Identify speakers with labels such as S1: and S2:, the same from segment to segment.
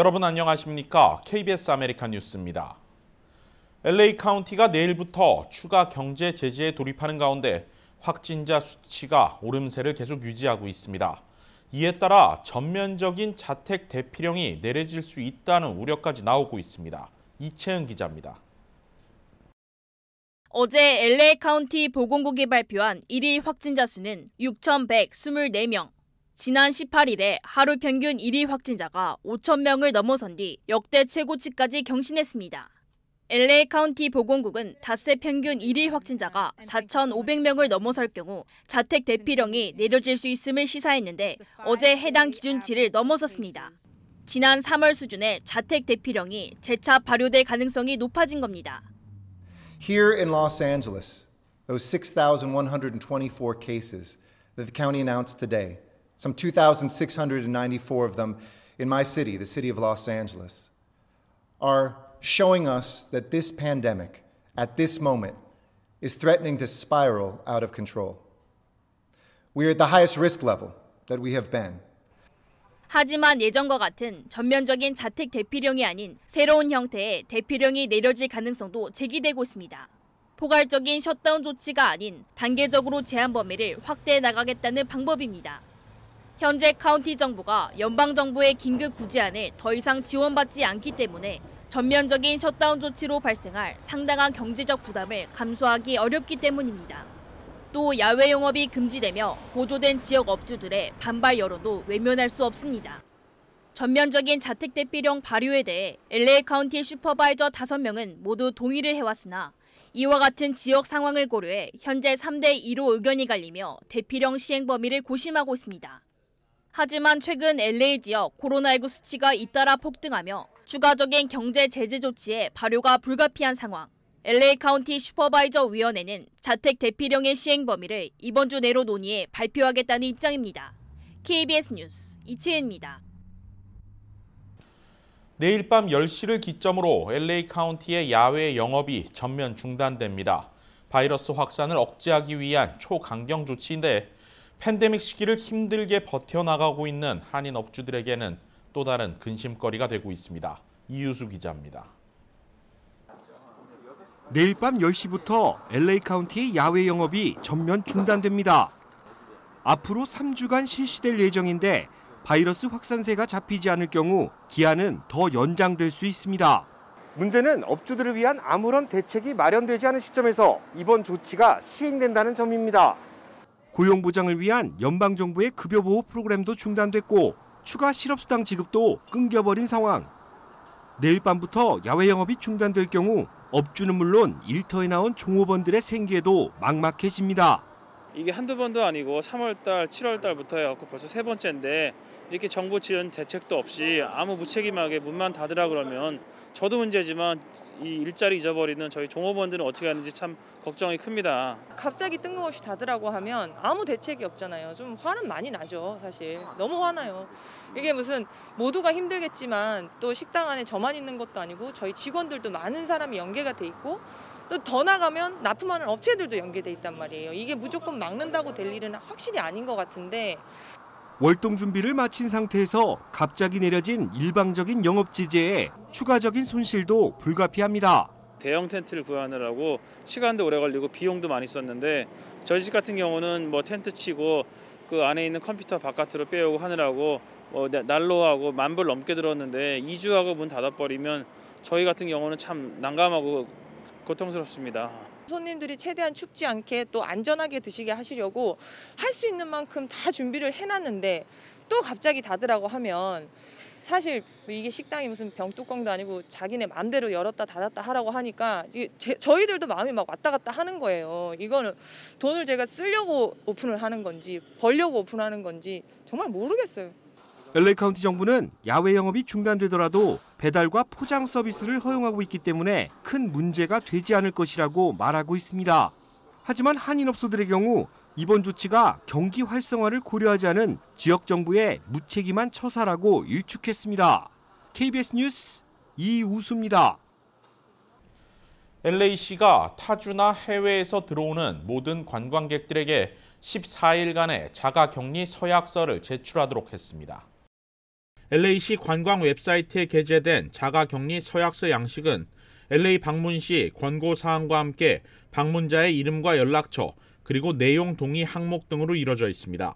S1: 여러분 안녕하십니까? KBS 아메리칸 뉴스입니다. LA 카운티가 내일부터 추가 경제 제재에 돌입하는 가운데 확진자 수치가 오름세를 계속 유지하고 있습니다. 이에 따라 전면적인 자택 대피령이 내려질 수 있다는 우려까지 나오고 있습니다. 이채은 기자입니다.
S2: 어제 LA 카운티 보건국이 발표한 1일 확진자 수는 6,124명, 지난 18일에 하루 평균 1일 확진자가 5천명을 넘어선 뒤 역대 최고치까지 경신했습니다. LA 카운티 보건국은 닷새 평균 1일 확진자가 4,500명을 넘어설 경우 자택 대피령이 내려질 수 있음을 시사했는데 어제 해당 기준치를 넘어섰습니다. 지난 3월 수준의 자택 대피령이 재차 발효될 가능성이 높아진 겁니다.
S3: Here in Los Angeles, those 6,124 cases that the county announced today some 2,694 of them in my city, the city of Los Angeles, are showing us that this pandemic, at this moment, is threatening to spiral out of control. We are at the highest risk level that we have been.
S2: 하지만 예전과 같은 전면적인 자택 대피령이 아닌 새로운 형태의 대피령이 내려질 가능성도 제기되고 있습니다. 포괄적인 셧다운 조치가 아닌 단계적으로 제한 범위를 확대해 나가겠다는 방법입니다. 현재 카운티 정부가 연방 정부의 긴급 구제안을 더 이상 지원받지 않기 때문에 전면적인 셧다운 조치로 발생할 상당한 경제적 부담을 감수하기 어렵기 때문입니다. 또 야외 영업이 금지되며 보조된 지역 업주들의 반발 여론도 외면할 수 없습니다. 전면적인 자택 대피령 발효에 대해 LA 카운티 슈퍼바이저 5명은 모두 동의를 해왔으나 이와 같은 지역 상황을 고려해 현재 3 대 2로 의견이 갈리며 대피령 시행 범위를 고심하고 있습니다. 하지만 최근 LA 지역 코로나19 수치가 잇따라 폭등하며 추가적인 경제 제재 조치에 발효가 불가피한 상황. LA 카운티 슈퍼바이저 위원회는 자택 대피령의 시행 범위를 이번 주 내로 논의해 발표하겠다는 입장입니다. KBS 뉴스 이채입니다.
S1: 내일 밤 10시를 기점으로 LA 카운티의 야외 영업이 전면 중단됩니다. 바이러스 확산을 억제하기 위한 초강경 조치인데 팬데믹 시기를 힘들게 버텨나가고 있는 한인 업주들에게는 또 다른 근심거리가
S4: 되고 있습니다. 이유수 기자입니다. 내일 밤 10시부터 LA 카운티 야외 영업이 전면 중단됩니다. 앞으로 3주간 실시될 예정인데 바이러스 확산세가 잡히지 않을 경우 기한은 더 연장될 수 있습니다. 문제는 업주들을 위한 아무런 대책이 마련되지 않은 시점에서 이번 조치가 시행된다는 점입니다. 고용 보장을 위한 연방 정부의 급여 보호 프로그램도 중단됐고 추가 실업수당 지급도 끊겨버린 상황. 내일 밤부터 야외 영업이 중단될 경우 업주는 물론 일터에 나온 종업원들의 생계도 막막해집니다.
S1: 이게 한두 번도 아니고
S4: 3월달,
S1: 7월달부터 해갖고 벌써 세 번째인데 이렇게 정부 지원 대책도 없이 아무 무책임하게 문만 닫으라 그러면 저도 문제지만 이 일자리 잊어버리는 저희 종업원들은 어떻게 하는지 참 걱정이 큽니다.
S4: 갑자기 뜬금없이 닫으라고 하면 아무 대책이 없잖아요. 좀 화는 많이 나죠, 사실. 너무 화나요. 이게 무슨 모두가 힘들겠지만 또 식당 안에 저만 있는 것도 아니고 저희 직원들도 많은 사람이 연계가 돼 있고 또 더 나가면 납품하는 업체들도 연계돼 있단 말이에요. 이게 무조건 막는다고 될 일은 확실히 아닌 것 같은데 월동 준비를 마친 상태에서 갑자기 내려진 일방적인 영업 지지에 추가적인 손실도 불가피합니다.
S1: 대형 텐트를
S4: 구하느라고
S1: 시간도 오래 걸리고 비용도 많이 썼는데 저희 집 같은 경우는 뭐 텐트 치고 그 안에 있는 컴퓨터 바깥으로 빼오고 하느라고 뭐 난로하고 만불 넘게 들었는데 2주하고 문 닫아버리면 저희 같은 경우는 참 난감하고 고통스럽습니다.
S4: 손님들이 최대한 춥지 않게 또 안전하게 드시게 하시려고 할 수 있는 만큼 다 준비를 해놨는데 또 갑자기 닫으라고 하면 사실 뭐 이게 식당이 무슨 병뚜껑도 아니고 자기네 마음대로 열었다 닫았다 하라고 하니까 이 제, 저희들도 마음이 막 왔다 갔다 하는 거예요. 이거는 돈을 제가 쓰려고 오픈을 하는 건지 벌려고 오픈하는 건지 정말 모르겠어요. LA 카운티 정부는 야외 영업이 중단되더라도 배달과 포장 서비스를 허용하고 있기 때문에 큰 문제가 되지 않을 것이라고 말하고 있습니다. 하지만 한인업소들의 경우 이번 조치가 경기 활성화를 고려하지 않은 지역 정부의 무책임한 처사라고 일축했습니다. KBS 뉴스 이우수입니다. LAC가
S1: 타주나 해외에서 들어오는 모든 관광객들에게 14일간의 자가 격리 서약서를 제출하도록 했습니다. LA시 관광 웹사이트에 게재된 자가격리 서약서 양식은 LA 방문 시 권고 사항과 함께 방문자의 이름과 연락처 그리고 내용 동의 항목 등으로 이루어져 있습니다.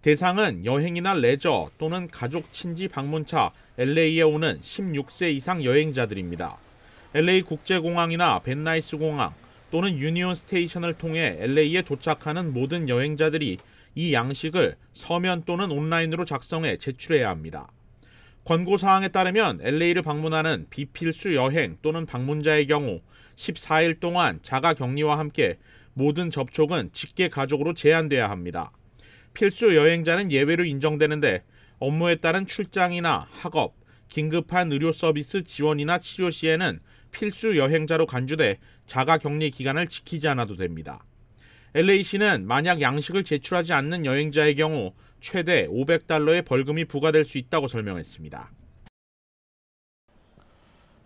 S1: 대상은 여행이나 레저 또는 가족 친지 방문차 LA에 오는 16세 이상 여행자들입니다. LA 국제공항이나 벤나이스 공항 또는 유니온 스테이션을 통해 LA에 도착하는 모든 여행자들이 이 양식을 서면 또는 온라인으로 작성해 제출해야 합니다. 권고사항에 따르면 LA를 방문하는 비필수 여행 또는 방문자의 경우 14일 동안 자가 격리와 함께 모든 접촉은 직계 가족으로 제한돼야 합니다. 필수 여행자는 예외로 인정되는데 업무에 따른 출장이나 학업, 긴급한 의료 서비스 지원이나 치료 시에는 필수 여행자로 간주돼 자가 격리 기간을 지키지 않아도 됩니다. LA시는 만약 양식을 제출하지 않는 여행자의 경우 최대 500달러의 벌금이 부과될 수 있다고 설명했습니다.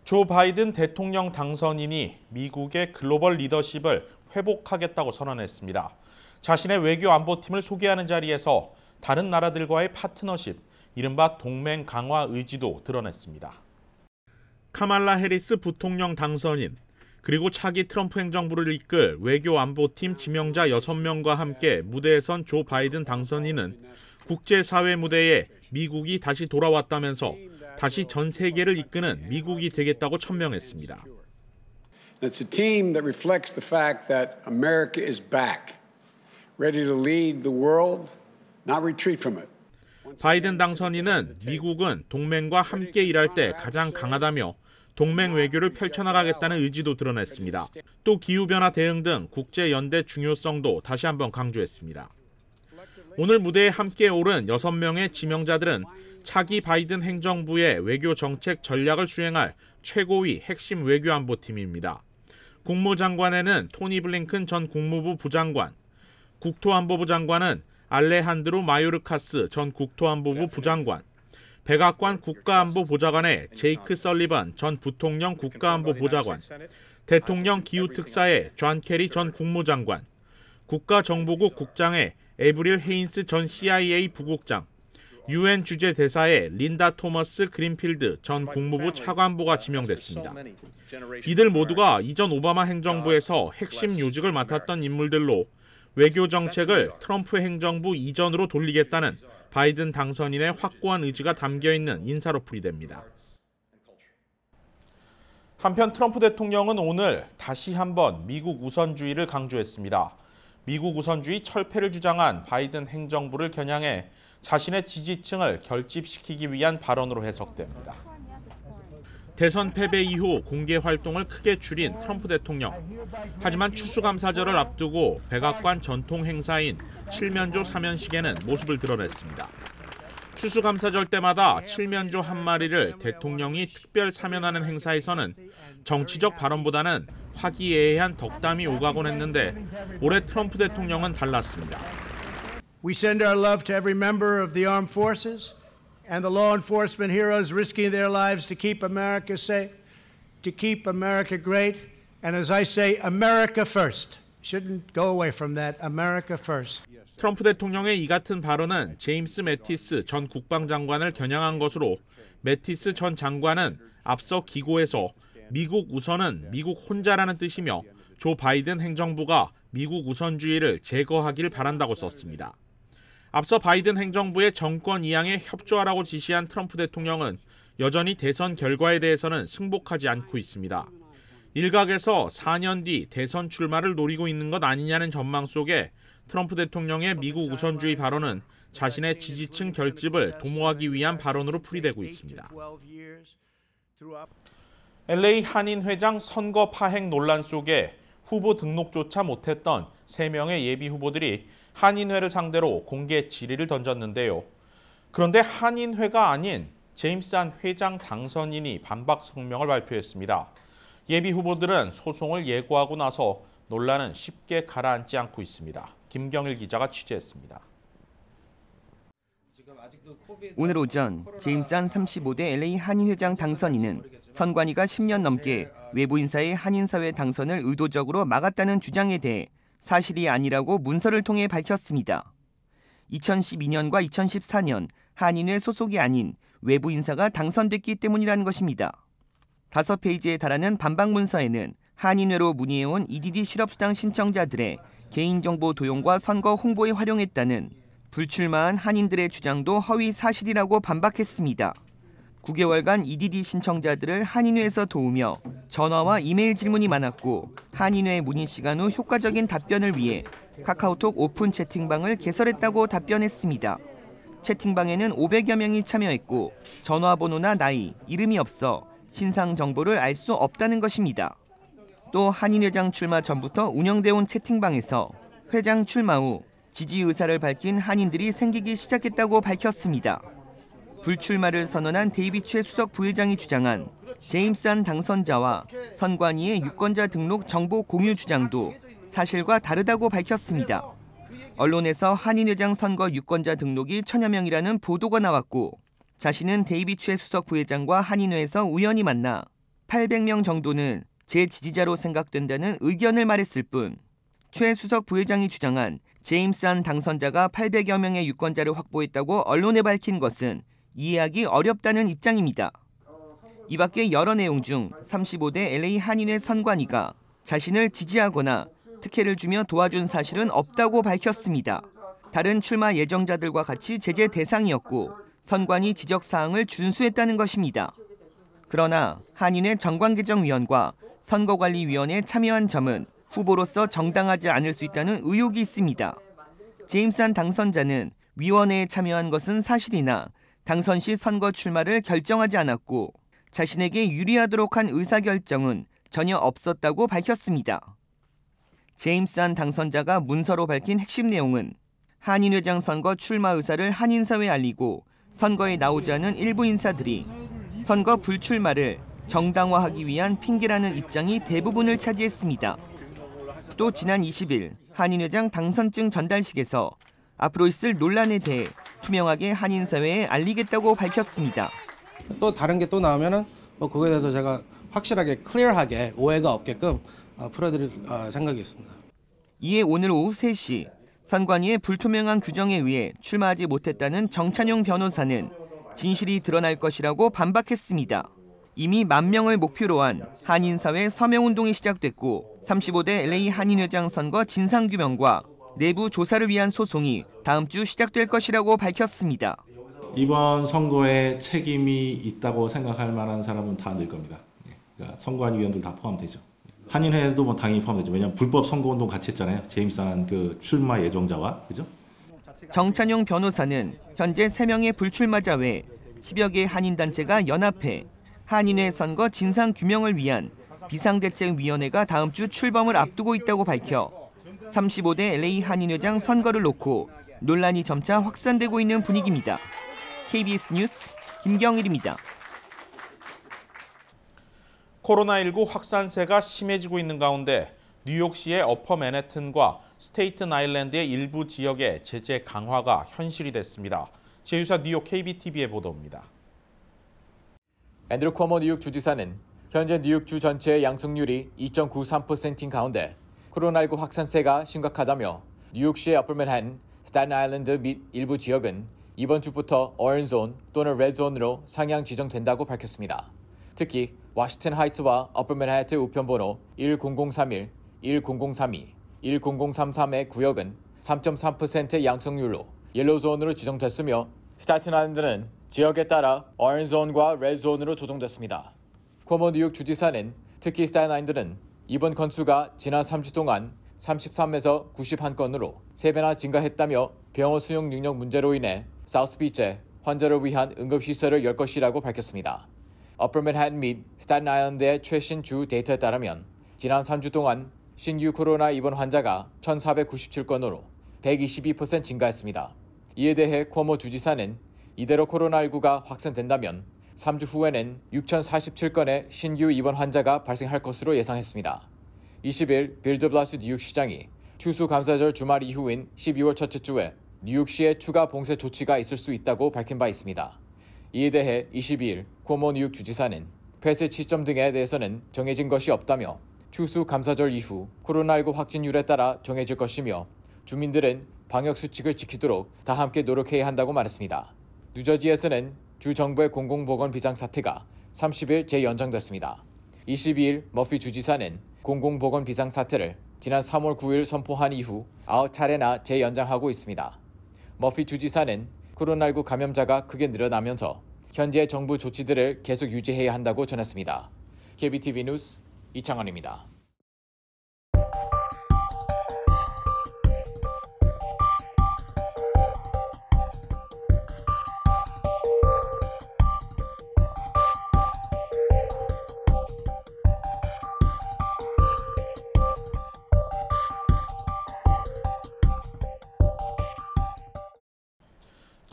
S1: 조 바이든 대통령 당선인이 미국의 글로벌 리더십을 회복하겠다고 선언했습니다. 자신의 외교 안보팀을 소개하는 자리에서 다른 나라들과의 파트너십, 이른바 동맹 강화 의지도 드러냈습니다. 카말라 해리스 부통령 당선인, 그리고 차기 트럼프 행정부를 이끌 외교 안보팀 지명자 6명과 함께 무대에선 조 바이든 당선인은 국제사회 무대에 미국이 다시 돌아왔다면서 다시 전 세계를 이끄는 미국이 되겠다고 천명했습니다.
S3: It's a team that reflects the fact that America is back, ready to lead the world, not retreat from it.
S1: 바이든 당선인은 미국은 동맹과 함께 일할 때 가장 강하다며 동맹 외교를 펼쳐나가겠다는 의지도 드러냈습니다. 또 기후변화 대응 등 국제 연대 중요성도 다시 한번 강조했습니다. 오늘 무대에 함께 오른 6명의 지명자들은 차기 바이든 행정부의 외교 정책 전략을 수행할 최고위 핵심 외교안보팀입니다. 국무장관에는 토니 블링큰 전 국무부 부장관, 국토안보부 장관은 알레한드로 마요르카스 전 국토안보부 부장관, 백악관 국가안보보좌관의 제이크 설리반 전 부통령 국가안보보좌관, 대통령 기후특사의 존 캐리 전 국무장관, 국가정보국 국장의 에브릴 헤인스 전 CIA 부국장, 유엔 주재 대사의 린다 토머스 그린필드 전 국무부 차관보가 지명됐습니다. 이들 모두가 이전 오바마 행정부에서 핵심 요직을 맡았던 인물들로 외교 정책을 트럼프 행정부 이전으로 돌리겠다는 바이든 당선인의 확고한 의지가 담겨 있는 인사로 풀이됩니다. 한편 트럼프 대통령은 오늘 다시 한번 미국 우선주의를 강조했습니다. 미국 우선주의 철폐를 주장한 바이든 행정부를 겨냥해 자신의 지지층을 결집시키기 위한 발언으로 해석됩니다. 대선 패배 이후 공개 활동을 크게 줄인 트럼프 대통령. 하지만 추수감사절을 앞두고 백악관 전통 행사인 칠면조 사면식에는 모습을 드러냈습니다. 추수감사절 때마다 칠면조 한 마리를 대통령이 특별 사면하는 행사에서는 정치적 발언보다는 화기애애한 덕담이 오가곤 했는데 올해 트럼프 대통령은 달랐습니다.
S3: We send our love to every member of the armed forces. and the law enforcement heroes risking their
S1: lives to keep America safe, to keep America great, and as I say, America first. Shouldn't go away from that. America first. 트럼프 대통령의 이 같은 발언은 제임스 매티스 전 국방장관을 겨냥한 것으로 매티스 전 장관은 앞서 기고에서 미국 우선은 미국 혼자라는 뜻이며 조 바이든 행정부가 미국 우선주의를 제거하길 바란다고 썼습니다. 앞서 바이든 행정부의 정권 이양에 협조하라고 지시한 트럼프 대통령은 여전히 대선 결과에 대해서는 승복하지 않고 있습니다. 일각에서 4년 뒤 대선 출마를 노리고 있는 것 아니냐는 전망 속에 트럼프 대통령의 미국 우선주의 발언은 자신의 지지층 결집을 도모하기 위한 발언으로 풀이되고 있습니다. LA 한인 회장 선거 파행 논란 속에 후보 등록조차 못했던 3명의 예비 후보들이 한인회를 상대로 공개 질의를 던졌는데요. 그런데 한인회가 아닌 제임스한 회장 당선인이 반박 성명을 발표했습니다. 예비 후보들은 소송을 예고하고 나서 논란은 쉽게 가라앉지 않고 있습니다. 김경일 기자가 취재했습니다.
S5: 오늘 오전 제임스한 35대 LA 한인회장 당선인은 선관위가 10년 넘게 외부 인사의 한인사회 당선을 의도적으로 막았다는 주장에 대해 사실이 아니라고 문서를 통해 밝혔습니다. 2012년과 2014년 한인회 소속이 아닌 외부 인사가 당선됐기 때문이라는 것입니다. 다섯 페이지에 달하는 반박 문서에는 한인회로 문의해온 EDD 실업수당 신청자들의 개인정보 도용과 선거 홍보에 활용했다는 불출마한 한인들의 주장도 허위 사실이라고 반박했습니다. 9개월간 EDD 신청자들을 한인회에서 도우며 전화와 이메일 질문이 많았고 한인회 문의 시간 후 효과적인 답변을 위해 카카오톡 오픈 채팅방을 개설했다고 답변했습니다. 채팅방에는 500여 명이 참여했고 전화번호나 나이, 이름이 없어 신상 정보를 알 수 없다는 것입니다. 또 한인 회장 출마 전부터 운영돼 온 채팅방에서 회장 출마 후 지지 의사를 밝힌 한인들이 생기기 시작했다고 밝혔습니다. 불출마를 선언한 데이비치의 수석 부회장이 주장한 제임스안 당선자와 선관위의 유권자 등록 정보 공유 주장도 사실과 다르다고 밝혔습니다. 언론에서 한인회장 선거 유권자 등록이 천여 명이라는 보도가 나왔고 자신은 데이비치의 수석 부회장과 한인회에서 우연히 만나 800명 정도는 제 지지자로 생각된다는 의견을 말했을 뿐최 수석 부회장이 주장한 제임스 한 당선자가 800여 명의 유권자를 확보했다고 언론에 밝힌 것은 이해하기 어렵다는 입장입니다. 이 밖에 여러 내용 중 35대 LA 한인회 선관위가 자신을 지지하거나 특혜를 주며 도와준 사실은 없다고 밝혔습니다. 다른 출마 예정자들과 같이 제재 대상이었고 선관위 지적 사항을 준수했다는 것입니다. 그러나 한인의 정관개정위원과 선거관리위원회에 참여한 점은 후보로서 정당하지 않을 수 있다는 의혹이 있습니다. 제임스 한 당선자는 위원회에 참여한 것은 사실이나 당선 시 선거 출마를 결정하지 않았고 자신에게 유리하도록 한 의사결정은 전혀 없었다고 밝혔습니다. 제임스 한 당선자가 문서로 밝힌 핵심 내용은 한인회장 선거 출마 의사를 한인사회에 알리고 선거에 나오지 않은 일부 인사들이 선거 불출마를 정당화하기 위한 핑계라는 입장이 대부분을 차지했습니다. 또 지난 20일 한인회장 당선증 전달식에서 앞으로 있을 논란에 대해 투명하게 한인 사회에 알리겠다고 밝혔습니다. 또 다른 게 또 나오면은 뭐 그거에 대해서 제가 확실하게 클리어하게 오해가 없게끔 어, 풀어드릴 어, 생각이 있습니다. 이에 오늘 오후 3시 선관위의 불투명한 규정에 의해 출마하지 못했다는 정찬용 변호사는 진실이 드러날 것이라고 반박했습니다. 이미 만 명을 목표로 한 한인사회 서명운동이 시작됐고 35대 LA 한인회장 선거 진상규명과 내부 조사를 위한 소송이 다음 주 시작될 것이라고 밝혔습니다. 이번 선거에 책임이 있다고 생각할
S1: 만한 사람은 다 늘 겁니다. 예, 그러니까 선거 위원들 다 포함되죠. 예, 한인회도 뭐 당연히 포함되죠.
S5: 왜냐하면 불법 선거운동 같이 했잖아요. 제임스한 그 출마 예정자와 그죠? 정찬용 변호사는 현재 3명의 불출마자 외 10여 개 한인단체가 연합해 한인회 선거 진상 규명을 위한 비상대책위원회가 다음 주 출범을 앞두고 있다고 밝혀 35대 LA 한인회장 선거를 놓고 논란이 점차 확산되고 있는 분위기입니다. KBS 뉴스 김경일입니다.
S1: 코로나19 확산세가 심해지고 있는 가운데 뉴욕시의 어퍼 맨해튼과 스테이튼 아일랜드의 일부 지역의 제재 강화가
S3: 현실이 됐습니다. 제휴사 뉴욕 KBTV의 보도입니다. 앤드루 코머 뉴욕 주지사는 현재 뉴욕주 전체의 양성률이 2.93%인 가운데 코로나19 확산세가 심각하다며 뉴욕시의 어플 맨한, 스탠 아일랜드 및 일부 지역은 이번 주부터 어른존 또는 레드존으로 상향 지정된다고 밝혔습니다. 특히 워싱턴 하이트와 어플 맨하이트 우편번호 10031, 10032, 10033의 구역은 3.3%의 양성률로 옐로존으로 지정됐으며 스타튼 아일랜드는 지역에 따라 어렌존과 레드존으로 조정됐습니다. 코모 뉴욕 주지사는 특히 스타인 아일랜드는 이번 건수가 지난 3주 동안 33에서 91건으로 3배나 증가했다며 병원 수용 능력 문제로 인해 사우스비치에 환자를 위한 응급시설을 열 것이라고 밝혔습니다. 어퍼맨핫및 스탠 아이언대의 최신 주 데이터에 따르면 지난 3주 동안 신규 코로나 입원 환자가 1,497건으로 122% 증가했습니다. 이에 대해 코모 주지사는 이대로 코로나19가 확산된다면 3주 후에는 6,047건의 신규 입원 환자가 발생할 것으로 예상했습니다. 20일 빌드블라스 뉴욕 시장이 추수 감사절 주말 이후인 12월 첫째 주에 뉴욕시에 추가 봉쇄 조치가 있을 수 있다고 밝힌 바 있습니다. 이에 대해 22일 코모 뉴욕 주지사는 폐쇄 시점 등에 대해서는 정해진 것이 없다며 추수 감사절 이후 코로나19 확진율에 따라 정해질 것이며 주민들은 방역 수칙을 지키도록 다 함께 노력해야 한다고 말했습니다. 뉴저지에서는 주 정부의 공공보건 비상사태가 30일 재연장됐습니다. 22일 머피 주지사는 공공보건 비상사태를 지난 3월 9일 선포한 이후 9차례나 재연장하고 있습니다. 머피 주지사는 코로나19 감염자가 크게 늘어나면서 현재 정부 조치들을 계속 유지해야 한다고 전했습니다. KBTV 뉴스 이창원입니다.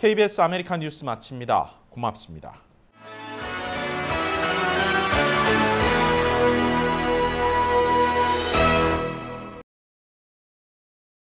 S1: KBS 아메리칸 뉴스 마칩니다. 고맙습니다.